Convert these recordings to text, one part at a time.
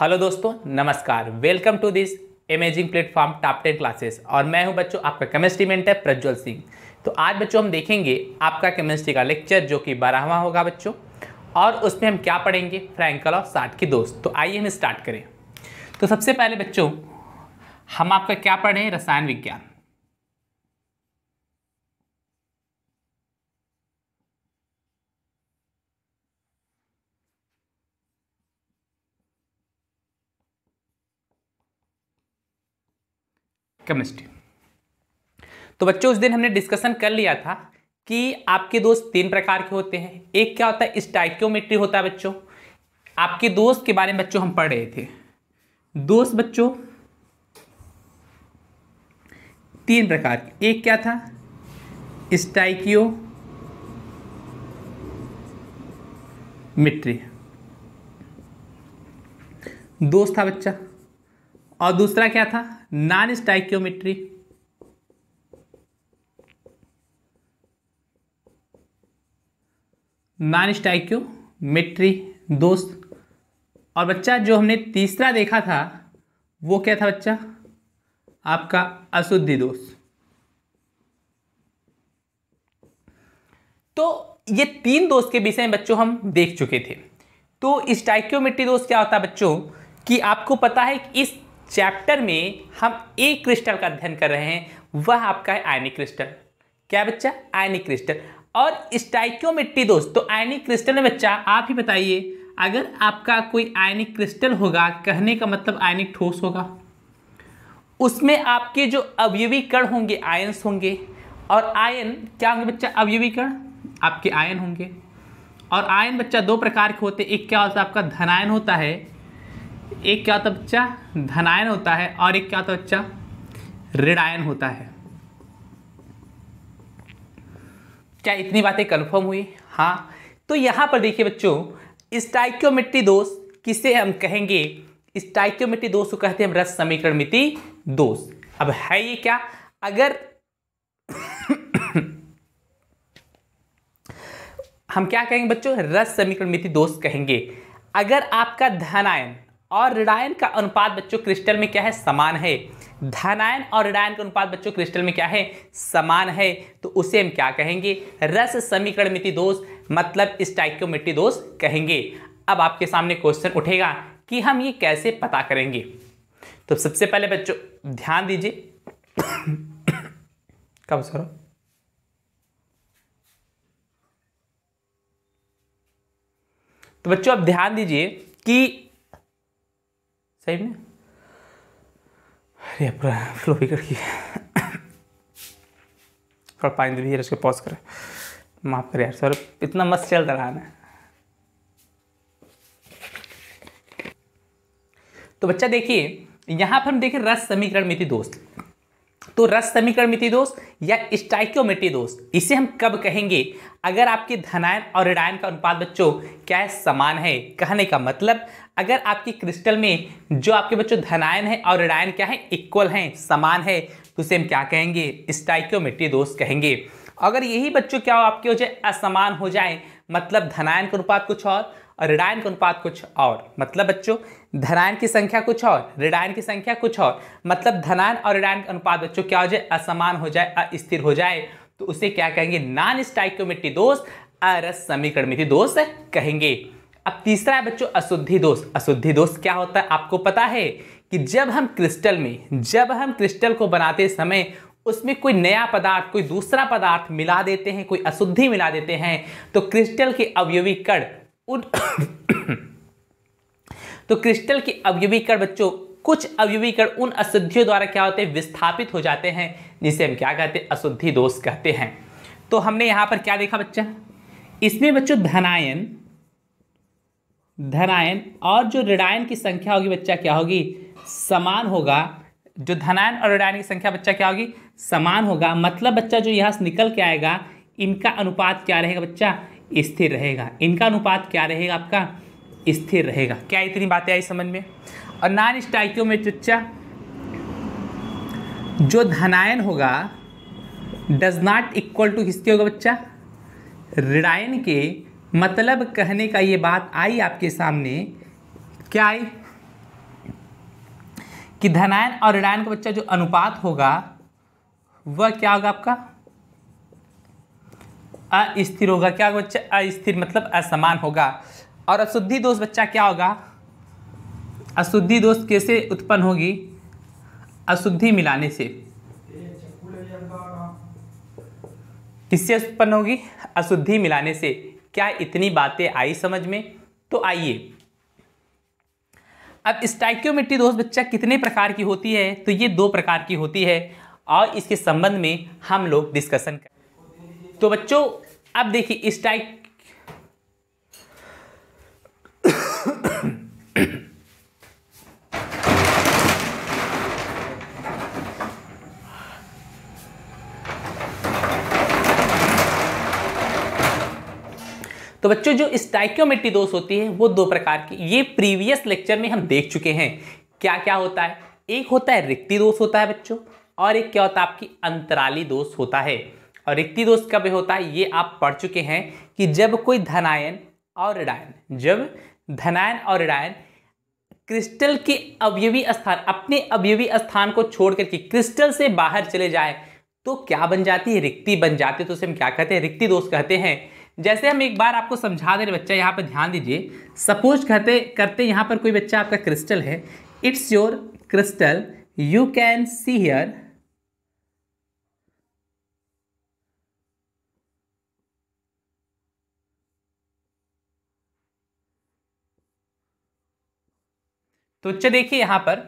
hello दोस्तों नमस्कार welcome to this amazing platform top ten classes और मैं हूं बच्चों आपका केमिस्ट्री मेंटर प्रज्वल सिंह तो आज बच्चों हम देखेंगे आपका केमिस्ट्री का लेक्चर जो कि बारहवा होगा बच्चों और उसमें हम क्या पढ़ेंगे फ्रैंकल और साठ की दोस्त तो आइए हम स्टार्ट करें तो सबसे पहले बच्चों हम आपका क्या पढ़ें रसायन विज्ञान केमिस्ट्री तो बच्चों उस दिन हमने डिस्कशन कर लिया था कि आपके दोस्त तीन प्रकार के होते हैं एक क्या होता है स्टाइक्योमेट्री होता है बच्चों आपके दोस्त के बारे में बच्चों हम पढ़ रहे थे दोस्त बच्चों तीन प्रकार के एक क्या था स्टाइकियो मिट्री दोस्त था बच्चा और दूसरा क्या था नॉन स्टाइक्योमेट्री नॉन स्टाइक्योमेट्री दोस्त और बच्चा जो हमने तीसरा देखा था वो क्या था बच्चा आपका अशुद्धि दोष तो ये तीन दोष के विषय में बच्चों हम देख चुके थे तो स्टाइक्योमेट्री दोष क्या होता है बच्चों कि आपको पता है कि इस चैप्टर में हम एक क्रिस्टल का अध्ययन कर रहे हैं वह आपका है आयनिक क्रिस्टल क्या बच्चा आयनिक क्रिस्टल और स्टाइक्योमेट्री दोस्त तो आयनिक क्रिस्टल में बच्चा आप ही बताइए अगर आपका कोई आयनिक क्रिस्टल होगा कहने का मतलब आयनिक ठोस होगा उसमें आपके जो अवयवीकरण होंगे आयन्स होंगे और आयन क्या होंगे बच्चा अवयवीकरण आपके आयन होंगे और आयन बच्चा दो प्रकार के होते हैं एक क्या होता है आपका धनायन होता है एक क्या होता तो बच्चा धनायन होता है और एक क्या होता तो बच्चा ऋणायन होता है क्या इतनी बातें कन्फर्म हुई हाँ तो यहाँ पर देखिए बच्चों स्टाइक्योमेट्री दोष किसे हम कहेंगे स्टाइक्योमेट्री दोष को कहते हैं हम रस समीकरण मिति दोष अब है ये क्या अगर हम क्या कहेंगे बच्चों रस समीकरण मिति दोष कहेंगे अगर आपका धनायन और ऋणायन का अनुपात बच्चों क्रिस्टल में क्या है समान है धनायन और ऋणायन का अनुपात बच्चों क्रिस्टल में क्या है समान है तो उसे हम क्या कहेंगे रस समीकरण मिति दोष मतलब स्टाइक्योमेट्री दोष कहेंगे अब आपके सामने क्वेश्चन उठेगा कि हम ये कैसे पता करेंगे तो सबसे पहले बच्चों ध्यान दीजिए कब सर तो बच्चों अब ध्यान दीजिए कि सही में अरे पूरा फ्लो बिगड़ गया थोड़ा पानी दे दीजिए इसको पॉज करें माफ़ करें यार सर इतना मस्त चल रहा है ना तो बच्चा देखिए यहाँ पर हम देखें रस समीकरण मिति दोस्त तो रस समीकरण मिति दोस्त या स्टाइक्योमेट्री दोस्त इसे हम कब कहेंगे अगर आपके धनायन और ऋणायन का अनुपात बच्चों क्या है समान है कहने का मतलब अगर आपकी क्रिस्टल में जो आपके बच्चों धनायन है और ऋणायन क्या है इक्वल हैं समान है तो उसे हम क्या कहेंगे स्टाइक्योमेट्री दोष कहेंगे अगर यही बच्चों क्या हो आपके हो जाए असमान हो जाए मतलब धनायन का अनुपात कुछ और और ऋणायन का अनुपात कुछ और मतलब बच्चों धनायन की संख्या कुछ और ऋणायन की संख्या कुछ और मतलब धनायन और ऋणायन का अनुपात बच्चों क्या हो जाए असमान हो जाए अस्थिर हो जाए तो उसे क्या कहेंगे नॉन स्टाइक्योमेट्री दोष अरस समीकरण मिति दोष कहेंगे अब तीसरा है बच्चों अशुद्धि दोष अशुद्धि दोष क्या होता है आपको पता है कि जब हम क्रिस्टल में जब हम क्रिस्टल को बनाते समय उसमें कोई नया पदार्थ कोई दूसरा पदार्थ मिला देते हैं कोई अशुद्धि मिला देते हैं तो क्रिस्टल के अवयवी कण उन तो क्रिस्टल के अवयवी कण बच्चों कुछ अवयवी कण उन अशुद्धियों द्वारा क्या होते हैं विस्थापित हो जाते हैं जिसे हम क्या कहते हैं अशुद्धि दोष कहते हैं तो हमने यहां पर क्या देखा बच्चा इसमें बच्चों धनायन धनायन और जो ऋणायन की संख्या होगी बच्चा क्या होगी समान होगा जो धनायन और ऋणायन की संख्या बच्चा क्या होगी समान होगा मतलब बच्चा जो यहाँ से निकल के आएगा इनका अनुपात क्या रहेगा बच्चा स्थिर रहेगा इनका अनुपात क्या रहेगा आपका स्थिर रहेगा क्या इतनी बातें आई समझ में और नान स्टाइकियों में चुच्चा जो धनायन होगा डज नॉट इक्वल टू किसके होगा बच्चा ऋणायन के मतलब कहने का ये बात आई आपके सामने क्या आई कि धनायन और ऋणायन का बच्चा जो अनुपात होगा वह क्या होगा आपका अस्थिर होगा क्या होगा बच्चा अस्थिर मतलब असमान होगा और अशुद्धि दोष बच्चा क्या होगा अशुद्धि दोष कैसे उत्पन्न होगी अशुद्धि मिलाने से किससे उत्पन्न होगी अशुद्धि मिलाने से क्या इतनी बातें आई समझ में तो आइए अब स्टाइक्योमेट्री दोस्त बच्चा कितने प्रकार की होती है तो ये दो प्रकार की होती है और इसके संबंध में हम लोग डिस्कशन कर तो बच्चों अब देखिए स्टाइक तो बच्चों जो स्टाइक्योमेट्री दोष होती है वो दो प्रकार की ये प्रीवियस लेक्चर में हम देख चुके हैं क्या क्या होता है एक होता है रिक्ति दोष होता है बच्चों और एक क्या होता है आपकी अंतराली दोष होता है और रिक्ति दोष कब होता है ये आप पढ़ चुके हैं कि जब कोई धनायन और ऋणायन जब धनायन और ऋणायन क्रिस्टल के अवयवी स्थान अपने अवयवी स्थान को छोड़कर करके क्रिस्टल से बाहर चले जाए तो क्या बन जाती है रिक्ति बन जाती है तो उसे हम क्या कहते हैं रिक्ति दोष कहते हैं जैसे हम एक बार आपको समझा दे रहे बच्चा यहाँ पर ध्यान दीजिए सपोज कहते करते यहाँ पर कोई बच्चा आपका क्रिस्टल है it's your crystal you can see here तो चलिए देखिए यहां पर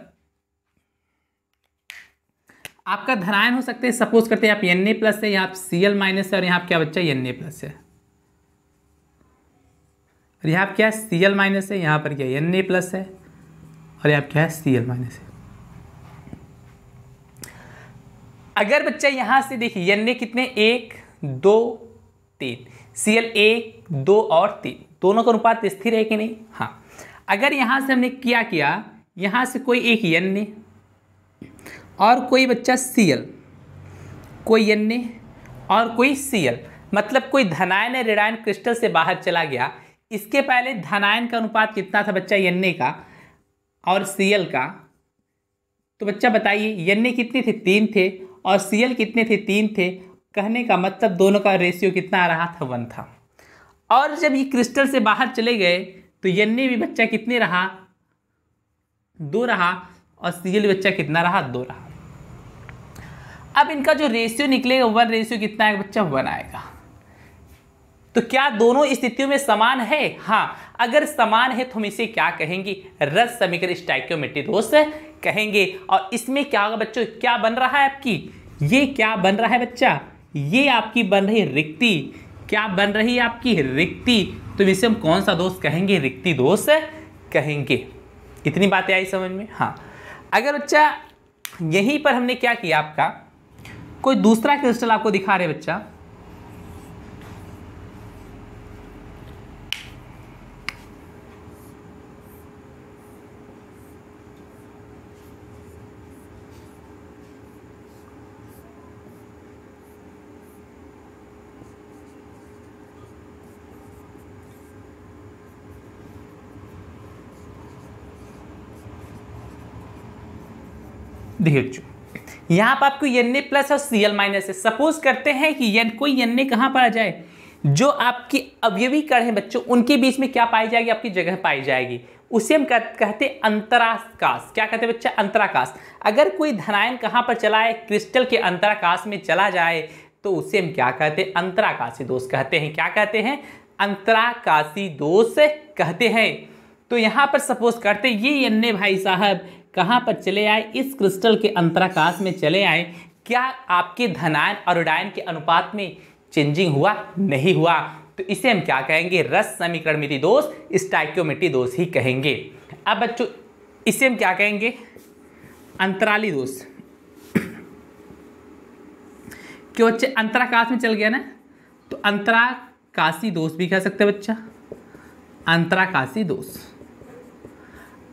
आपका धनायन हो सकते हैं सपोज करते हैं आप एन ए प्लस है यहां आप सी एल माइनस है और यहां आप क्या बच्चा एन ए प्लस है और यहाँ पर क्या है सी एल माइनस है यहाँ पर क्या है एन ए प्लस है और यहाँ पर क्या है सी एल माइनस है अगर बच्चा यहाँ से देखिए एन ए कितने एक दो तीन सी एल एक दो और तीन दोनों का अनुपात स्थिर है कि नहीं हाँ अगर यहाँ से हमने क्या किया यहाँ से कोई एक एन ए और कोई बच्चा सी एल कोई एन ए और कोई सी एल मतलब कोई धनायन ऋणायन क्रिस्टल से बाहर चला गया इसके पहले धनायन का अनुपात कितना था बच्चा एन का और सी का तो बच्चा बताइए एन कितने थे तीन थे और सी कितने थे तीन थे कहने का मतलब दोनों का रेशियो कितना आ रहा था वन था और जब ये क्रिस्टल से बाहर चले गए तो एन भी बच्चा कितने रहा दो रहा और सीएल बच्चा कितना रहा दो रहा अब इनका जो रेशियो निकलेगा वन रेशियो कितना आएगा बच्चा वन आएगा तो क्या दोनों स्थितियों में समान है हाँ अगर समान है तो हम इसे क्या कहेंगे रस समीकरण स्टाइक्योमेट्री दोष कहेंगे और इसमें क्या होगा बच्चों क्या बन रहा है आपकी ये क्या बन रहा है बच्चा ये आपकी बन रही रिक्ति क्या बन रही है आपकी रिक्ति तो इसे हम कौन सा दोष कहेंगे रिक्ति दोष कहेंगे इतनी बातें आई समझ में हाँ अगर बच्चा यहीं पर हमने क्या किया आपका कोई दूसरा क्रिस्टल आपको दिखा रहे बच्चा देखिए यहाँ पर आपको एन ए प्लस और सी एल माइनस है सपोज करते हैं कि यन कोई एन ए कहाँ पर आ जाए जो आपके अवयवी कण हैं बच्चों उनके बीच में क्या पाई जाएगी आपकी जगह पाई जाएगी उसे हम कहते अंतराकाश क्या कहते हैं बच्चा अंतराकाश अगर कोई धनायन कहाँ पर चला है क्रिस्टल के अंतराकाश में चला जाए तो उसे हम क्या कहते हैं अंतराकाशी दोष कहते हैं क्या कहते हैं अंतराकाशी दोष कहते हैं तो यहाँ पर सपोज करते ये एन भाई साहब कहाँ पर चले आए इस क्रिस्टल के अंतराकाश में चले आए क्या आपके धनायन और उडायन के अनुपात में चेंजिंग हुआ नहीं हुआ तो इसे हम क्या कहेंगे रस समीकरण मिति दोष स्टाइक्योमिटी दोष ही कहेंगे अब बच्चों इसे हम क्या कहेंगे अंतराली दोष क्यों बच्चे अंतराकाश में चल गया ना तो अंतराकाशी दोष भी कह सकते हैं बच्चा अंतराकाशी दोष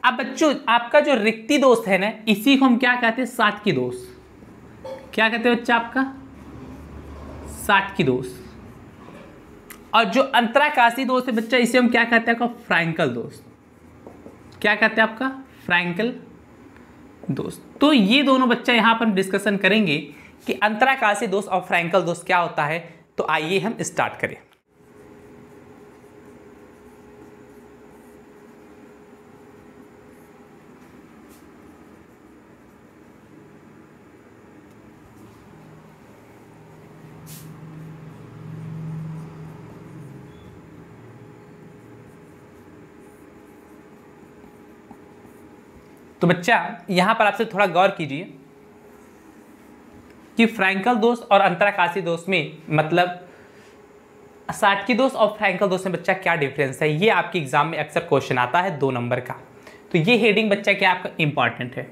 अब बच्चों आपका जो रिक्ति दोस्त है ना इसी को हम क्या कहते हैं साठ की दोस्त क्या कहते हैं बच्चा आपका साठ की दोस्त और जो अंतराकाशी दोस्त है बच्चा इसे हम क्या कहते हैं आपका फ्रैंकल दोस्त क्या कहते हैं आपका फ्रैंकल दोस्त तो ये दोनों बच्चा यहां पर हम डिस्कशन करेंगे कि अंतराकाशी दोस्त और फ्रैंकल दोस्त क्या होता है तो आइए हम स्टार्ट करें तो बच्चा यहाँ पर आपसे थोड़ा गौर कीजिए कि फ्रैंकल दोष और अंतराकाशी दोष में मतलब साटकी दोष और फ्रैंकल दोष में बच्चा क्या डिफरेंस है ये आपके एग्जाम में अक्सर क्वेश्चन आता है दो नंबर का तो ये हेडिंग बच्चा क्या आपका इंपॉर्टेंट है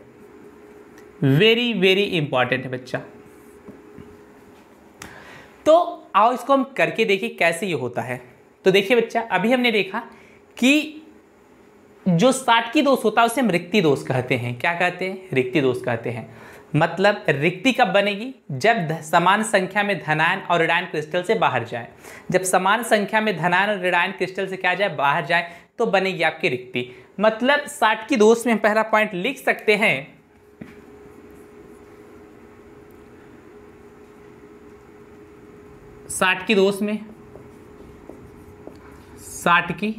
वेरी वेरी इंपॉर्टेंट है बच्चा तो आओ इसको हम करके देखिए कैसे ये होता है तो देखिए बच्चा अभी हमने देखा कि जो साठ की दोष होता है उसे हम रिक्ति दोष कहते हैं क्या कहते हैं रिक्ति दोष कहते हैं मतलब रिक्ति कब बनेगी जब समान संख्या में धनायन और ऋणायन क्रिस्टल से बाहर जाए जब समान संख्या में धनायन और ऋणायन क्रिस्टल से क्या जाए बाहर जाए तो बनेगी आपकी रिक्ति मतलब साठ की दोष में पहला पॉइंट लिख सकते हैं साठ की दोष में साठ की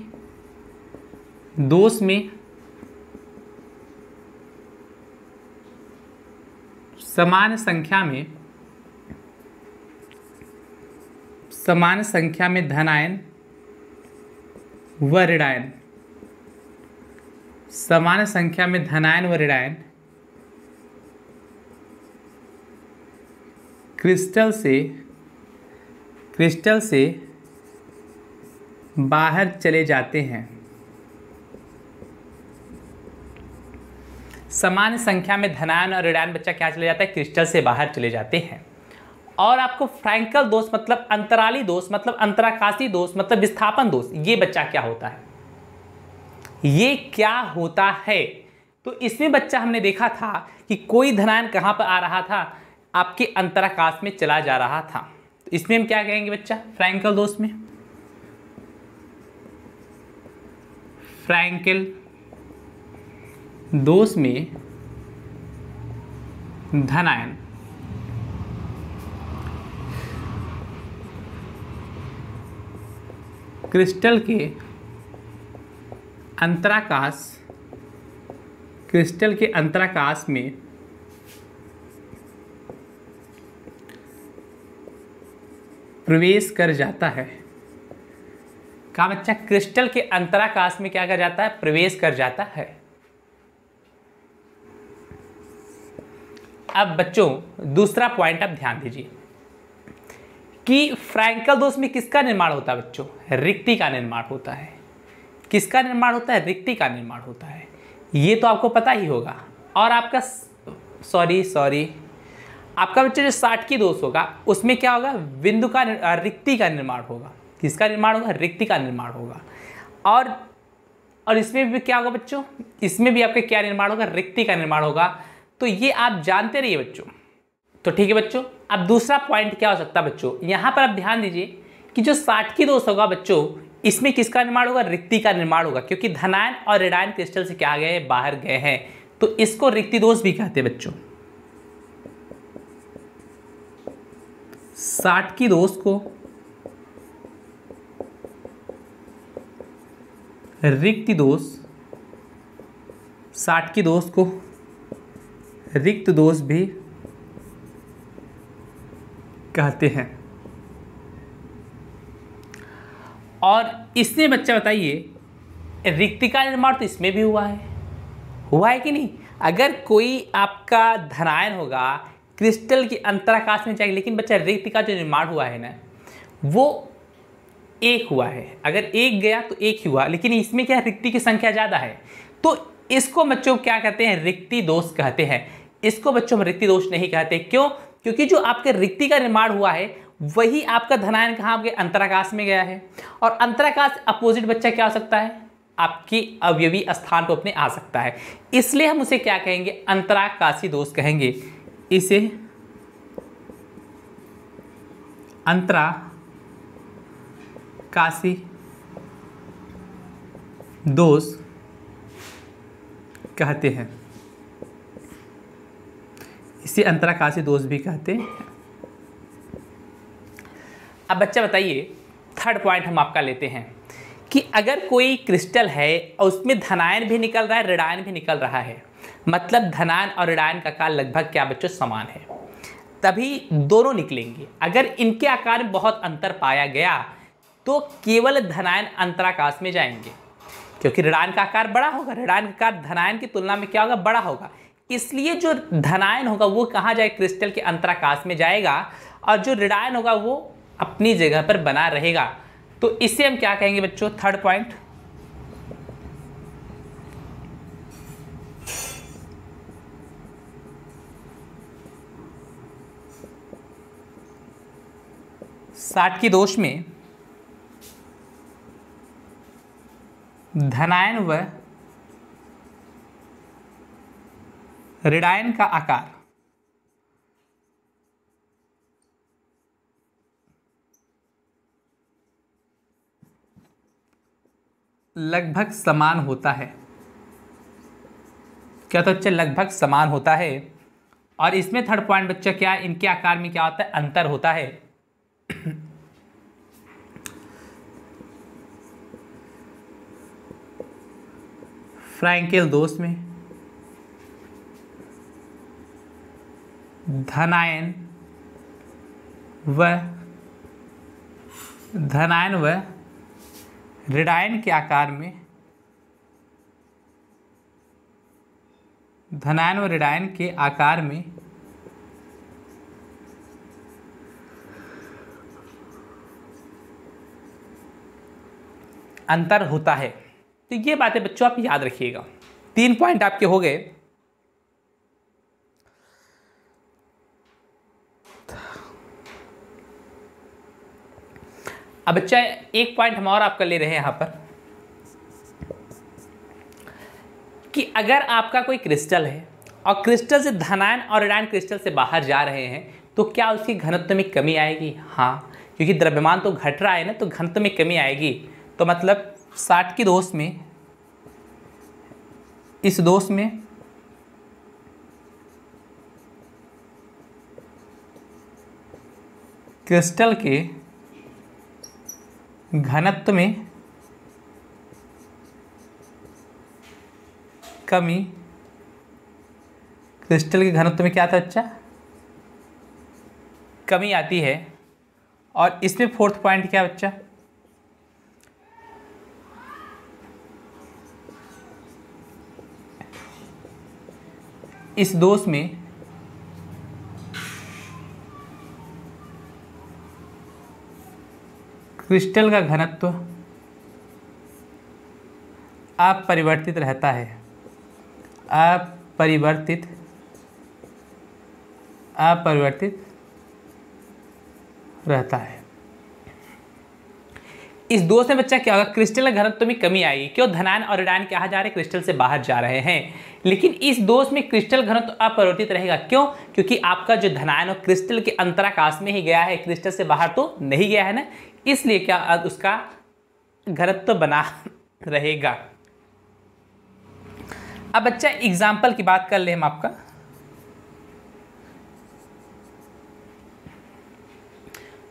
दोष में समान संख्या में समान संख्या में धनायन व ऋणायन समान संख्या में धनायन व ऋणायन क्रिस्टल से क्रिस्टल से बाहर चले जाते हैं समान संख्या में धनायन और ऋणायन बच्चा क्या चले जाता है क्रिस्टल से बाहर चले जाते हैं और आपको फ्रैंकल दोष मतलब अंतराली दोष मतलब अंतराकाशी दोष मतलब विस्थापन दोष ये बच्चा क्या होता है ये क्या होता है तो इसमें बच्चा हमने देखा था कि कोई धनायन कहाँ पर आ रहा था आपके अंतराकाश में चला जा रहा था तो इसमें हम क्या कहेंगे बच्चा फ्रैंकल दोष में फ्रैंकल दोष में धनायन क्रिस्टल के अंतराकाश क्रिस्टल के अंतराकाश में प्रवेश कर जाता है कहा बच्चा क्रिस्टल के अंतराकाश में क्या कर जाता है प्रवेश कर जाता है अब बच्चों दूसरा पॉइंट आप ध्यान दीजिए कि फ्रैंकल दोष में किसका निर्माण होता है बच्चों रिक्ति का निर्माण होता है किसका निर्माण होता है रिक्ति का निर्माण होता है ये तो आपको पता ही होगा और आपका सॉरी सॉरी आपका बच्चा जो साठ की दोष होगा उसमें क्या होगा बिंदु का रिक्ति का निर्माण होगा किसका निर्माण होगा रिक्ति का निर्माण होगा और और इसमें भी क्या होगा बच्चों इसमें भी आपका क्या निर्माण होगा रिक्ति का निर्माण होगा तो ये आप जानते रहिए बच्चों तो ठीक है बच्चों अब दूसरा पॉइंट क्या हो सकता है बच्चों यहाँ पर आप ध्यान दीजिए कि जो साठ की दोष होगा बच्चों इसमें किसका निर्माण होगा रिक्ति का निर्माण होगा क्योंकि धनायन और रिडायन क्रिस्टल से क्या गए बाहर गए हैं तो इसको रिक्ति दोष भी कहते हैं बच्चों साठ की दोष को रिक्ति दोष साठ की दोष को रिक्त दोष भी कहते हैं और इसमें बच्चा बताइए रिक्तिका निर्माण तो इसमें भी हुआ है हुआ है कि नहीं अगर कोई आपका धनायन होगा क्रिस्टल के अंतराकाश में चाहिए लेकिन बच्चा रिक्त का जो निर्माण हुआ है ना वो एक हुआ है अगर एक गया तो एक ही हुआ लेकिन इसमें क्या रिक्ति की संख्या ज़्यादा है तो इसको बच्चों क्या कहते हैं रिक्ति दोष कहते हैं इसको बच्चों हम रिक्ति दोष नहीं कहते क्यों क्योंकि जो आपके रिक्ति का निर्माण हुआ है वही आपका धनायन कहाँ आपके अंतराकाश में गया है और अंतराकाश अपोजिट बच्चा क्या हो सकता है आपकी अवयवी स्थान पर अपने आ सकता है इसलिए हम उसे क्या कहेंगे अंतराकाशी दोष कहेंगे इसे अंतरा काशी दोष कहते हैं इसे अंतराकाशी दोष भी कहते हैं अब बच्चा बताइए थर्ड पॉइंट हम आपका लेते हैं कि अगर कोई क्रिस्टल है और उसमें धनायन भी निकल रहा है ऋणायन भी निकल रहा है मतलब धनायन और ऋणायन का काल लगभग क्या बच्चों समान है तभी दोनों निकलेंगे अगर इनके आकार में बहुत अंतर पाया गया तो केवल धनायन अंतराकाश में जाएंगे क्योंकि ऋणायन का आकार बड़ा होगा ऋणायन का आकार धनायन की तुलना में क्या होगा बड़ा होगा इसलिए जो धनायन होगा वो कहाँ जाए क्रिस्टल के अंतराकाश में जाएगा और जो ऋणायन होगा वो अपनी जगह पर बना रहेगा तो इसे हम क्या कहेंगे बच्चों थर्ड पॉइंट साठ की दोष में धनायन व ऋणायन का आकार लगभग समान होता है क्या तो बच्चे लगभग समान होता है और इसमें थर्ड पॉइंट बच्चा क्या इनके आकार में क्या होता है अंतर होता है फ्रैंकेल दोष में धनायन व धनायन व रिडायन के आकार में धनायन व रिडायन के आकार में अंतर होता है तो ये बातें बच्चों आप याद रखिएगा तीन पॉइंट आपके हो गए अब बच्चा एक पॉइंट हम और आपका ले रहे हैं यहां पर कि अगर आपका कोई क्रिस्टल है और क्रिस्टल से धनायन और ऋणायन क्रिस्टल से बाहर जा रहे हैं तो क्या उसकी घनत्व में कमी आएगी हाँ क्योंकि द्रव्यमान तो घट रहा है ना तो घनत्व में कमी आएगी तो मतलब साठ की दोष में इस दोष में क्रिस्टल के घनत्व में कमी क्रिस्टल के घनत्व में क्या था बच्चा कमी आती है और इसमें फोर्थ पॉइंट क्या बच्चा इस दोष में क्रिस्टल का घनत्व आप परिवर्तित रहता है आप परिवर्तित अपरिवर्तित रहता है इस दोष में बच्चा क्या होगा क्रिस्टल घनत्व में तो कमी आएगी क्यों धनान और ऋणायन क्या जा रहे है क्रिस्टल से बाहर जा रहे हैं लेकिन इस दोष में क्रिस्टल घनत्व तो अपरिवर्तित रहेगा क्यों क्योंकि आपका जो धनायन और क्रिस्टल के अंतराकाश में ही गया है क्रिस्टल से बाहर तो नहीं गया है ना इसलिए क्या उसका घनत्व तो बना रहेगा अब बच्चा एग्जाम्पल की बात कर ले हम आपका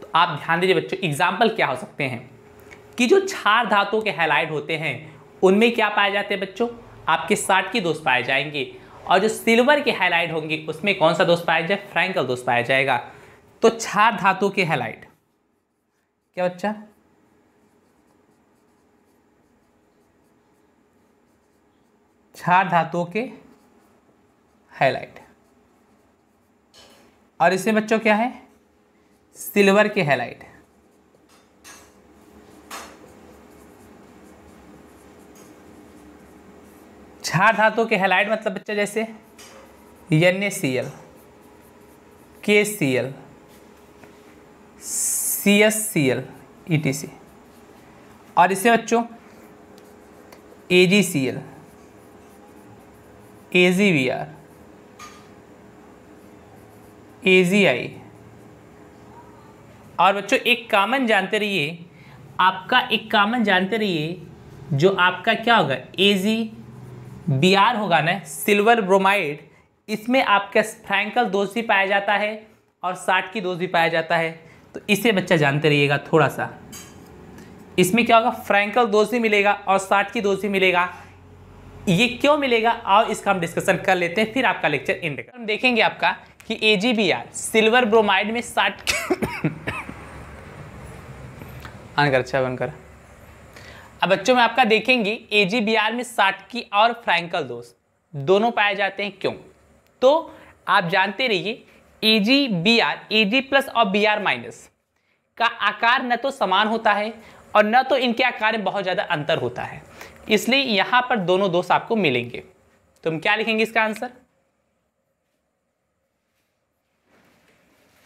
तो आप ध्यान दीजिए बच्चों एग्जाम्पल क्या हो सकते हैं कि जो क्षार धातु के हेलाइट होते हैं उनमें क्या पाए जाते हैं बच्चों आपके साठ के दोष पाए जाएंगे और जो सिल्वर के हेलाइट होंगे उसमें कौन सा दोष पाया जाए फ्रैंकल दोष पाया जाएगा तो क्षार धातु के हैलाइड क्या बच्चा क्षार धातुओं के हेलाइट और इसमें बच्चों क्या है सिल्वर के हेलाइट क्षार धातु के हेलाइड मतलब बच्चा जैसे एन ए सी एल के C L C S C L E T C और इसे बच्चों A G C L A G V R A G I और बच्चों एक कामन जानते रहिए आपका एक कामन जानते रहिए जो आपका क्या होगा ए जी बी आर होगा ना सिल्वर ब्रोमाइड इसमें आपका फ्रैंकल दोष भी पाया जाता है और साठ की दोष भी पाया जाता है तो इसे बच्चा जानते रहिएगा थोड़ा सा इसमें क्या होगा फ्रैंकल दोष भी मिलेगा और साठ की दोष भी मिलेगा ये क्यों मिलेगा और इसका हम डिस्कशन कर लेते हैं फिर आपका लेक्चर एंड हम देखेंगे आपका कि A G B R silver bromide में साठ अच्छा बनकर अब बच्चों में आपका देखेंगे एजीबीआर में साटकी और फ्रैंकल दोष दोनों पाए जाते हैं क्यों तो आप जानते रहिए A G B R A G plus और बी आर माइनस का आकार न तो समान होता है और न तो इनके आकार में बहुत ज़्यादा अंतर होता है इसलिए यहाँ पर दोनों दोष आपको मिलेंगे तो हम क्या लिखेंगे इसका आंसर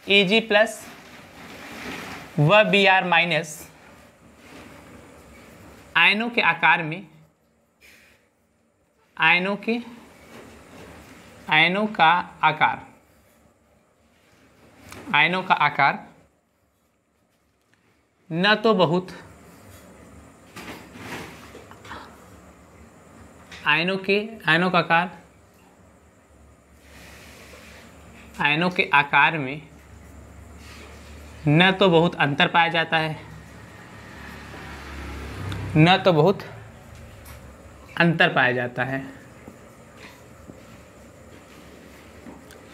ए जी प्लस व बी आर माइनस आयनों के आकार में आयनों के आयनों का आकार आयनों का आकार न तो बहुत आयनों के आयनों का आकार आयनों के आकार में न तो बहुत अंतर पाया जाता है न तो बहुत अंतर पाया जाता है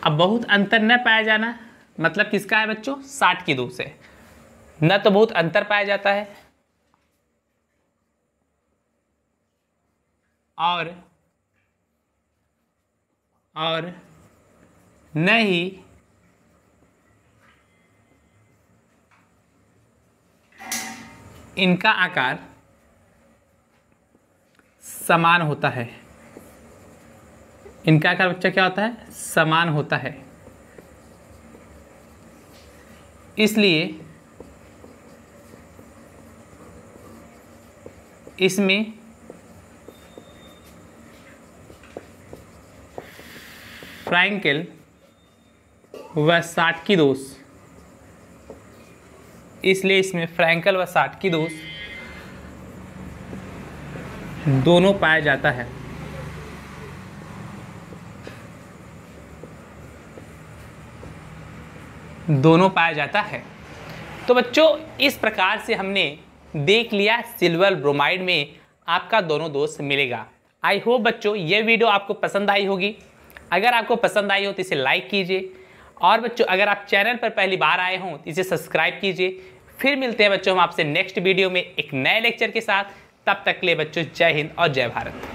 अब बहुत अंतर न पाया जाना मतलब किसका है बच्चों साठ की दूर से न तो बहुत अंतर पाया जाता है और और न ही इनका आकार समान होता है इनका आकार बच्चा क्या होता है समान होता है इसलिए इसमें फ्रैंकल व साठ की दोष इसलिए इसमें फ्रैंकल व साठ की दोष दोनों पाया जाता है दोनों पाया जाता है तो बच्चों इस प्रकार से हमने देख लिया सिल्वर ब्रोमाइड में आपका दोनों दोस्त मिलेगा आई होप बच्चों ये वीडियो आपको पसंद आई होगी अगर आपको पसंद आई हो तो इसे लाइक कीजिए और बच्चों अगर आप चैनल पर पहली बार आए हों तो इसे सब्सक्राइब कीजिए फिर मिलते हैं बच्चों हम आपसे नेक्स्ट वीडियो में एक नए लेक्चर के साथ तब तक के लिए बच्चों जय हिंद और जय भारत